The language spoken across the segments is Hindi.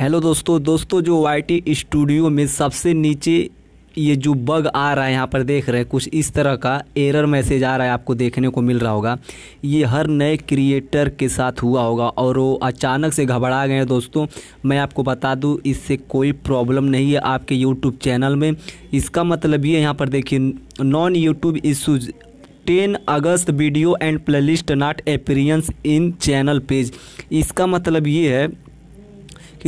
हेलो दोस्तों दोस्तों जो वाई स्टूडियो में सबसे नीचे ये जो बग आ रहा है यहाँ पर देख रहे हैं कुछ इस तरह का एरर मैसेज आ रहा है आपको देखने को मिल रहा होगा ये हर नए क्रिएटर के साथ हुआ होगा और वो अचानक से घबरा गए हैं दोस्तों मैं आपको बता दूं इससे कोई प्रॉब्लम नहीं है आपके यूट्यूब चैनल में इसका मतलब ये यहाँ पर देखिए known YouTube issues ten August video and playlist not appearance in channel page इसका मतलब ये है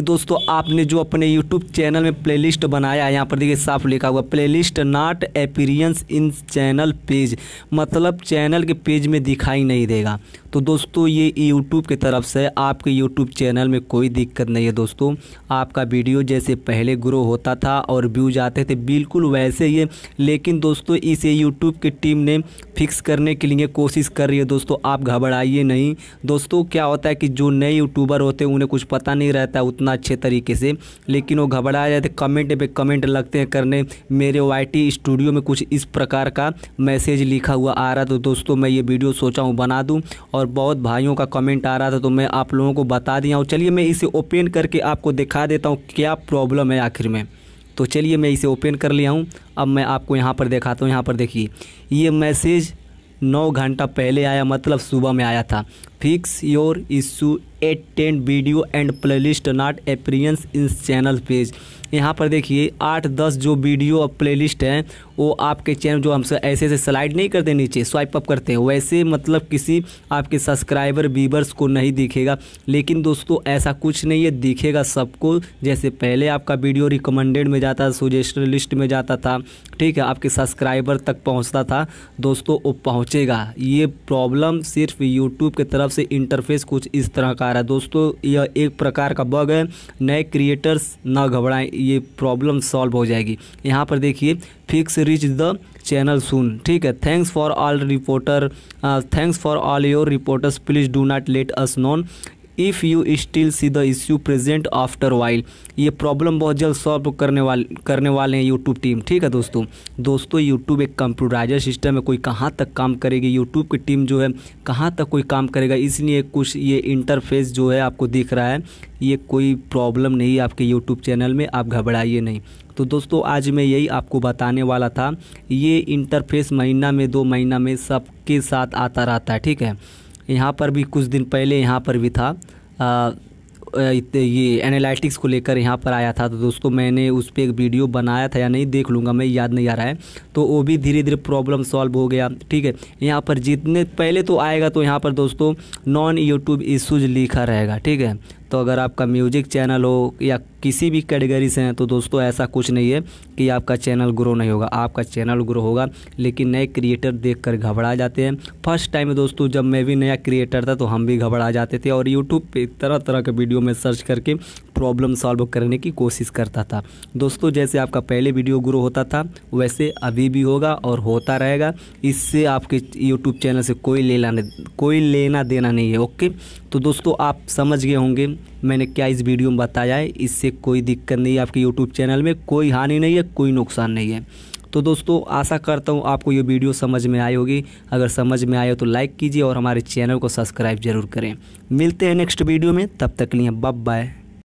कि दोस्तों आपने जो अपने यूट्यूब चैनल में प्ले बनाया है यहाँ पर देखिए साफ लिखा हुआ list not appearance in channel page मतलब चैनल के पेज में दिखाई नहीं देगा तो दोस्तों ये यूट्यूब की तरफ से आपके यूट्यूब चैनल में कोई दिक्कत नहीं है दोस्तों आपका वीडियो जैसे पहले ग्रो होता था और व्यूज आते थे बिल्कुल वैसे ही लेकिन दोस्तों इसे यूट्यूब की टीम ने फिक्स करने के लिए कोशिश कर रही है दोस्तों आप घबराइए नहीं दोस्तों क्या होता है कि जो नए यूट्यूबर होते हैं उन्हें कुछ पता नहीं रहता उतना अच्छे तरीके से लेकिन वो घबरा जाते कमेंट पर कमेंट लगते हैं करने मेरे वाई स्टूडियो में कुछ इस प्रकार का मैसेज लिखा हुआ आ रहा तो दोस्तों मैं ये वीडियो सोचा हूँ बना दूँ और और बहुत भाइयों का कमेंट आ रहा था तो मैं आप लोगों को बता दिया हूँ चलिए मैं इसे ओपन करके आपको दिखा देता हूँ क्या प्रॉब्लम है आखिर में तो चलिए मैं इसे ओपन कर लिया हूँ अब मैं आपको यहाँ पर दिखाता हूँ यहाँ पर देखिए ये मैसेज नौ घंटा पहले आया मतलब सुबह में आया था fix your issue at ten video and playlist not appearance in channel page यहाँ पर देखिए आठ दस जो वीडियो और प्लेलिस्ट हैं वो आपके चैनल जो हमसे ऐसे ऐसे स्लाइड नहीं करते नीचे स्वाइप अप करते हैं वैसे मतलब किसी आपके सब्सक्राइबर वीवर्स को नहीं दिखेगा लेकिन दोस्तों ऐसा कुछ नहीं है दिखेगा सबको जैसे पहले आपका वीडियो रिकमेंडेड में जाता था सुजेशन लिस्ट में जाता था ठीक है आपके सब्सक्राइबर तक पहुँचता था दोस्तों वो पहुँचेगा ये प्रॉब्लम सिर्फ यूट्यूब की तरफ तरफ से इंटरफेस कुछ इस तरह का आ रहा है दोस्तों यह एक प्रकार का बग है नए क्रिएटर्स ना घबराएं ये प्रॉब्लम सॉल्व हो जाएगी यहाँ पर देखिए fix reach the channel soon ठीक है thanks for all reporter thanks for all your reporters please do not let us know if you still see the issue present after while ये प्रॉब्लम बहुत जल्द सॉल्व करने वाले करने वाले हैं यूट्यूब टीम ठीक है दोस्तों दोस्तों यूट्यूब एक कंप्यूटराइजर सिस्टम है कोई कहाँ तक काम करेगी यूट्यूब की टीम जो है कहाँ तक कोई काम करेगा इसलिए कुछ ये इंटरफेस जो है आपको दिख रहा है ये कोई प्रॉब्लम नहीं है आपके यूट्यूब चैनल में आप घबराइए नहीं तो दोस्तों आज मैं यही आपको बताने वाला था ये इंटरफेस महीना में दो महीना में सबके साथ आता रहता है ठीक है यहाँ पर भी कुछ दिन पहले यहाँ पर भी था आ, ये एनालिटिक्स को लेकर यहाँ पर आया था तो दोस्तों मैंने उस पर एक वीडियो बनाया था या नहीं देख लूँगा मैं याद नहीं आ रहा है तो वो भी धीरे धीरे प्रॉब्लम सॉल्व हो गया ठीक है यहाँ पर जितने पहले तो आएगा तो यहाँ पर दोस्तों नॉन यूट्यूब इशूज लिखा रहेगा ठीक है तो अगर आपका म्यूज़िक चैनल हो या किसी भी कैटेगरी से हैं तो दोस्तों ऐसा कुछ नहीं है कि आपका चैनल ग्रो नहीं होगा आपका चैनल ग्रो होगा लेकिन नए क्रिएटर देख कर घबरा जाते हैं फर्स्ट टाइम दोस्तों जब मैं भी नया क्रिएटर था तो हम भी घबरा जाते थे और यूट्यूब पर तरह तरह के वीडियो में सर्च करके प्रॉब्लम सॉल्व करने की कोशिश करता था दोस्तों जैसे आपका पहले वीडियो ग्रो होता था वैसे अभी भी होगा और होता रहेगा इससे आपके यूट्यूब चैनल से कोई लेना कोई लेना देना नहीं है ओके तो दोस्तों आप समझ गए होंगे मैंने क्या इस वीडियो में बताया है इससे कोई दिक्कत नहीं है आपके यूट्यूब चैनल में कोई हानि नहीं है कोई नुकसान नहीं है तो दोस्तों आशा करता हूँ आपको ये वीडियो समझ में आई होगी अगर समझ में आए तो लाइक कीजिए और हमारे चैनल को सब्सक्राइब जरूर करें मिलते हैं नेक्स्ट वीडियो में तब तक लिए बब बाय